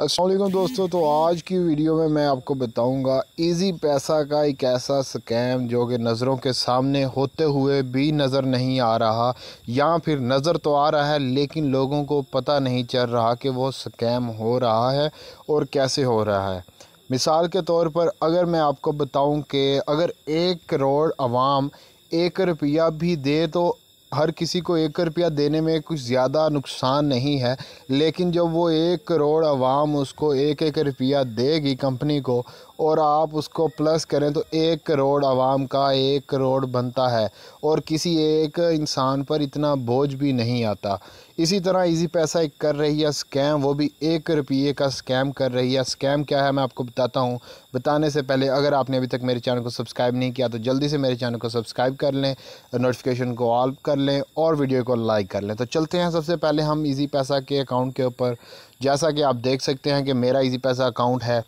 असलम दोस्तों तो आज की वीडियो में मैं आपको बताऊंगा इजी पैसा का एक ऐसा स्कैम जो कि नज़रों के सामने होते हुए भी नज़र नहीं आ रहा या फिर नज़र तो आ रहा है लेकिन लोगों को पता नहीं चल रहा कि वो स्कैम हो रहा है और कैसे हो रहा है मिसाल के तौर पर अगर मैं आपको बताऊं कि अगर एक करोड़ आवाम एक रुपया भी दे तो हर किसी को एक रुपया देने में कुछ ज़्यादा नुकसान नहीं है लेकिन जब वो एक करोड़ आवाम उसको एक एक रुपया देगी कंपनी को और आप उसको प्लस करें तो एक करोड़ आवाम का एक करोड़ बनता है और किसी एक इंसान पर इतना बोझ भी नहीं आता इसी तरह इजी पैसा एक कर रही है स्कैम वो भी एक रुपये का स्कैम कर रही है स्कैम क्या है मैं आपको बताता हूँ बताने से पहले अगर आपने अभी तक मेरे चैनल को सब्सक्राइब नहीं किया तो जल्दी से मेरे चैनल को सब्सक्राइब कर लें नोटिफिकेशन को ऑल कर लें और वीडियो को लाइक कर लें तो चलते हैं सबसे पहले हम ईजी पैसा के अकाउंट के ऊपर जैसा कि आप देख सकते हैं कि मेरा ईजी पैसा अकाउंट है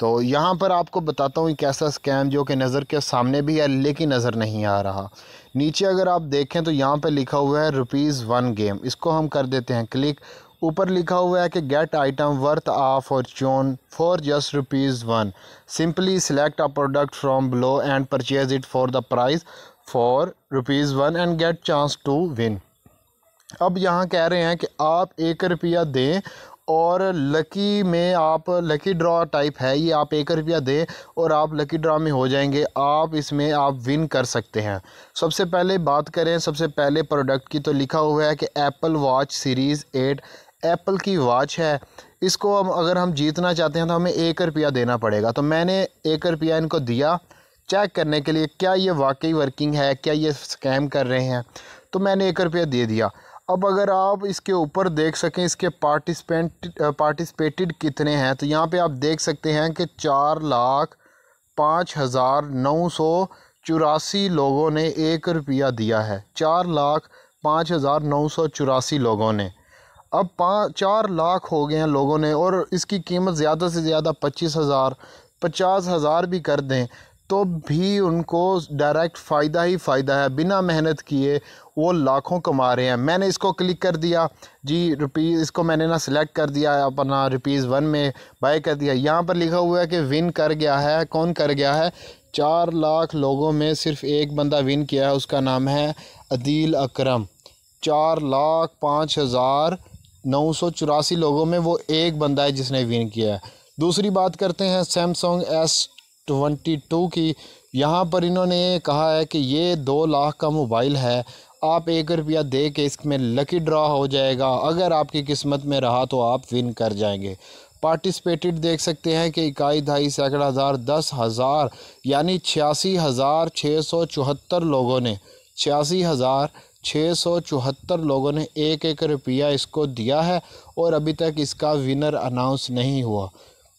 तो यहाँ पर आपको बताता हूँ एक ऐसा स्कैम जो कि नज़र के सामने भी है लेकिन नज़र नहीं आ रहा नीचे अगर आप देखें तो यहाँ पर लिखा हुआ है रुपीज़ वन गेम इसको हम कर देते हैं क्लिक ऊपर लिखा हुआ है कि get item worth a fortune for just rupees one simply select a product from below and purchase it for the price for rupees one and get chance to win अब यहाँ कह रहे हैं कि आप एक रुपया दें और लकी में आप लकी ड्रा टाइप है ये आप एक रुपया दें और आप लकी ड्रा में हो जाएंगे आप इसमें आप विन कर सकते हैं सबसे पहले बात करें सबसे पहले प्रोडक्ट की तो लिखा हुआ है कि Apple watch series eight Apple की वॉच है इसको हम अगर हम जीतना चाहते हैं तो हमें एक रुपया देना पड़ेगा तो मैंने एक रुपया इनको दिया चेक करने के लिए क्या ये वाकई वर्किंग है क्या ये स्कैम कर रहे हैं तो मैंने एक रुपया दे दिया अब अगर आप इसके ऊपर देख सकें इसके पार्टिसिपेंट पार्टिसिपेटेड कितने हैं तो यहाँ पे आप देख सकते हैं कि चार लाख पाँच हज़ार नौ सौ चौरासी लोगों ने एक रुपया दिया है चार लाख पाँच हज़ार नौ सौ चौरासी लोगों ने अब पाँच चार लाख हो गए हैं लोगों ने और इसकी कीमत ज़्यादा से ज़्यादा पच्चीस हज़ार पचास हज़ार भी कर दें तो भी उनको डायरेक्ट फ़ायदा ही फ़ायदा है बिना मेहनत किए वो लाखों कमा रहे हैं मैंने इसको क्लिक कर दिया जी रुपीज़ इसको मैंने ना सिलेक्ट कर दिया अपना रुपीज़ वन में बाय कर दिया यहाँ पर लिखा हुआ है कि विन कर गया है कौन कर गया है चार लाख लोगों में सिर्फ एक बंदा विन किया है उसका नाम है अदील अकरम चार लाख पाँच हज़ार नौ सौ चौरासी लोगों में वो एक बंदा है जिसने विन किया है दूसरी बात करते हैं सैमसंग एस ट्वेंटी टू की यहाँ पर इन्होंने कहा है कि ये दो लाख का मोबाइल है आप एक रुपया दे के इसमें लकी ड्रा हो जाएगा अगर आपकी किस्मत में रहा तो आप विन कर जाएंगे पार्टिसिपेटेड देख सकते हैं कि इकाई ढाई सैकड़ा हज़ार दस हज़ार यानी छियासी हज़ार छः सौ चौहत्तर लोगों ने छियासी हज़ार छः सौ चौहत्तर लोगों ने एक एक रुपया इसको दिया है और अभी तक इसका विनर अनाउंस नहीं हुआ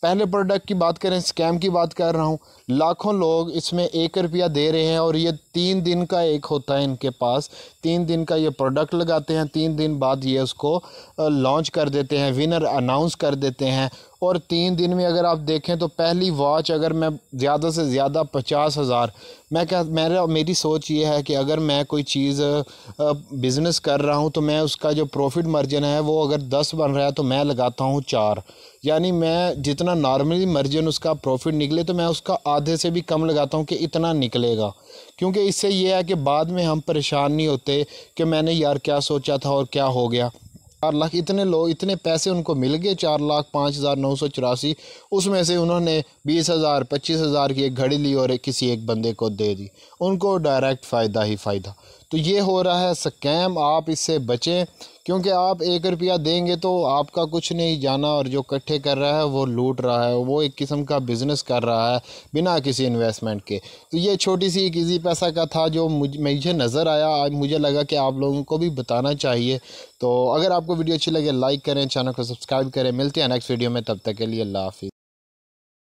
पहले प्रोडक्ट की बात करें स्कैम की बात कर रहा हूँ लाखों लोग इसमें एक रुपया दे रहे हैं और ये तीन दिन का एक होता है इनके पास तीन दिन का ये प्रोडक्ट लगाते हैं तीन दिन बाद ये उसको लॉन्च कर देते हैं विनर अनाउंस कर देते हैं और तीन दिन में अगर आप देखें तो पहली वॉच अगर मैं ज़्यादा से ज़्यादा पचास हज़ार मैं क्या मेरा मेरी सोच ये है कि अगर मैं कोई चीज़ बिज़नेस कर रहा हूँ तो मैं उसका जो प्रॉफिट मार्जिन है वो अगर दस बन रहा है तो मैं लगाता हूँ चार यानी मैं जितना नॉर्मली मार्जिन उसका प्रॉफिट निकले तो मैं उसका आधे से भी कम लगाता हूँ कि इतना निकलेगा क्योंकि इससे यह है कि बाद में हम परेशान नहीं होते कि मैंने यार क्या सोचा था और क्या हो गया चार लाख इतने लोग इतने पैसे उनको मिल गए चार लाख पाँच हज़ार नौ सौ चौरासी उसमें से उन्होंने बीस हज़ार पच्चीस हज़ार की एक घड़ी ली और एक किसी एक बंदे को दे दी उनको डायरेक्ट फ़ायदा ही फ़ायदा तो ये हो रहा है स्कैम आप इससे बचें क्योंकि आप एक रुपया देंगे तो आपका कुछ नहीं जाना और जो इकट्ठे कर रहा है वो लूट रहा है वो एक किस्म का बिज़नेस कर रहा है बिना किसी इन्वेस्टमेंट के तो ये छोटी सी एक ईजी पैसा का था जो मुझे मुझे नज़र आया मुझे लगा कि आप लोगों को भी बताना चाहिए तो अगर आपको वीडियो अच्छी लगे लाइक करें चैनल को सब्सक्राइब करें मिलते हैं नेक्स्ट वीडियो में तब तक के लिए अल्लाह हाफिज़